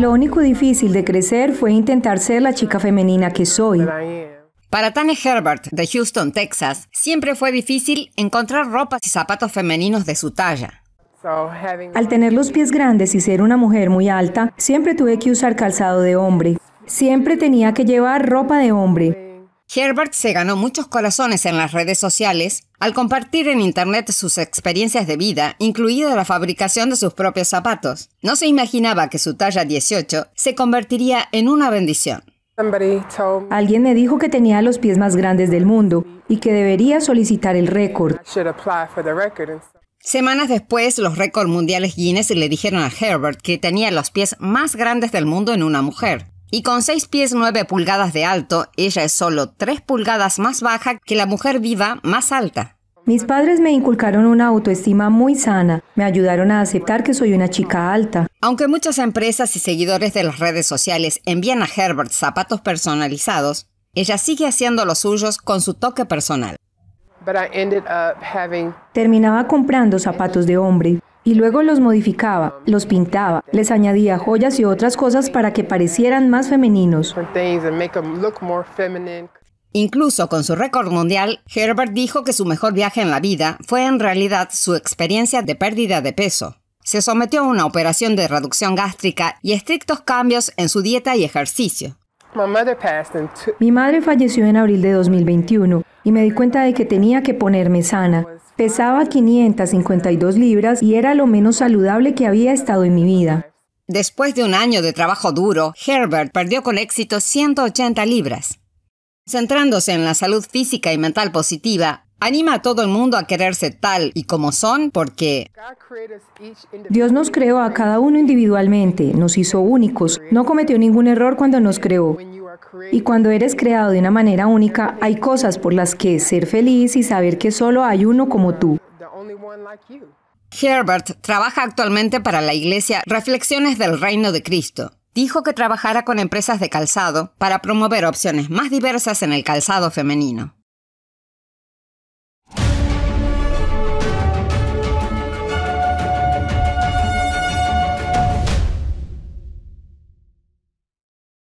Lo único difícil de crecer fue intentar ser la chica femenina que soy. Para Tane Herbert, de Houston, Texas, siempre fue difícil encontrar ropas y zapatos femeninos de su talla. Al tener los pies grandes y ser una mujer muy alta, siempre tuve que usar calzado de hombre. Siempre tenía que llevar ropa de hombre. Herbert se ganó muchos corazones en las redes sociales al compartir en Internet sus experiencias de vida, incluida la fabricación de sus propios zapatos. No se imaginaba que su talla 18 se convertiría en una bendición. Alguien me dijo que tenía los pies más grandes del mundo y que debería solicitar el récord. Semanas después, los récords mundiales Guinness le dijeron a Herbert que tenía los pies más grandes del mundo en una mujer. Y con 6 pies 9 pulgadas de alto, ella es solo 3 pulgadas más baja que la mujer viva más alta. Mis padres me inculcaron una autoestima muy sana, me ayudaron a aceptar que soy una chica alta. Aunque muchas empresas y seguidores de las redes sociales envían a Herbert zapatos personalizados, ella sigue haciendo los suyos con su toque personal. Terminaba comprando zapatos de hombre y luego los modificaba, los pintaba, les añadía joyas y otras cosas para que parecieran más femeninos. Em Incluso con su récord mundial, Herbert dijo que su mejor viaje en la vida fue en realidad su experiencia de pérdida de peso. Se sometió a una operación de reducción gástrica y estrictos cambios en su dieta y ejercicio. Mi madre falleció en abril de 2021 y me di cuenta de que tenía que ponerme sana. Pesaba 552 libras y era lo menos saludable que había estado en mi vida. Después de un año de trabajo duro, Herbert perdió con éxito 180 libras. Centrándose en la salud física y mental positiva, Anima a todo el mundo a quererse tal y como son porque Dios nos creó a cada uno individualmente, nos hizo únicos, no cometió ningún error cuando nos creó. Y cuando eres creado de una manera única, hay cosas por las que ser feliz y saber que solo hay uno como tú. Herbert trabaja actualmente para la iglesia Reflexiones del Reino de Cristo. Dijo que trabajara con empresas de calzado para promover opciones más diversas en el calzado femenino.